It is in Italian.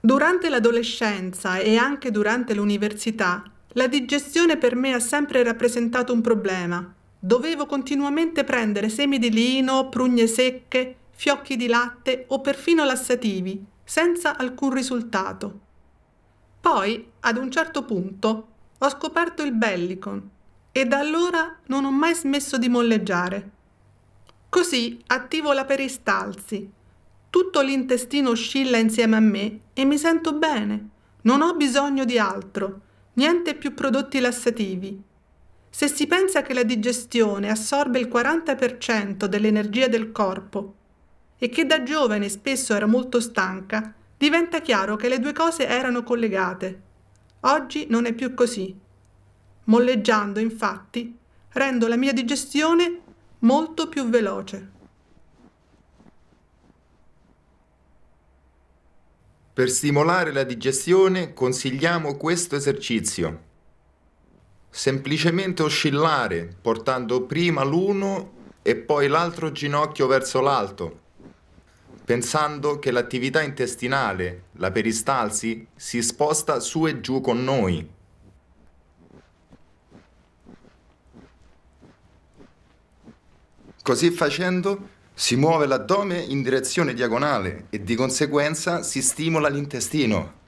Durante l'adolescenza e anche durante l'università, la digestione per me ha sempre rappresentato un problema. Dovevo continuamente prendere semi di lino, prugne secche, fiocchi di latte o perfino lassativi, senza alcun risultato. Poi, ad un certo punto, ho scoperto il Bellicon e da allora non ho mai smesso di molleggiare. Così attivo la peristalsi, tutto l'intestino oscilla insieme a me e mi sento bene. Non ho bisogno di altro, niente più prodotti lassativi. Se si pensa che la digestione assorbe il 40% dell'energia del corpo e che da giovane spesso era molto stanca, diventa chiaro che le due cose erano collegate. Oggi non è più così. Molleggiando, infatti, rendo la mia digestione molto più veloce. Per stimolare la digestione consigliamo questo esercizio. Semplicemente oscillare, portando prima l'uno e poi l'altro ginocchio verso l'alto, pensando che l'attività intestinale, la peristalsi, si sposta su e giù con noi. Così facendo si muove l'addome in direzione diagonale e di conseguenza si stimola l'intestino.